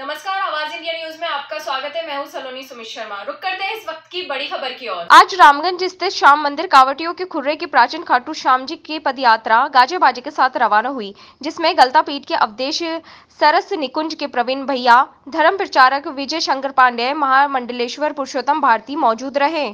नमस्कार आवाज India news में आपका स्वागत है मैं हूं सलोनी सुमित शर्मा रुक करते हैं इस वक्त की बड़ी खबर की ओर आज रामगंज स्थित श्याम मंदिर कावटियों के खुर्रे की प्राचीन खाटू श्याम जी की पदयात्रा गाजे बाजे के साथ रवाना हुई जिसमें गलता पीठ के अवदेश सरस निकुंज के प्रवीण भैया धर्म प्रचारक विजय शंकर पांडे महामंडलेश्वर पुरुषोत्तम भारती मौजूद रहे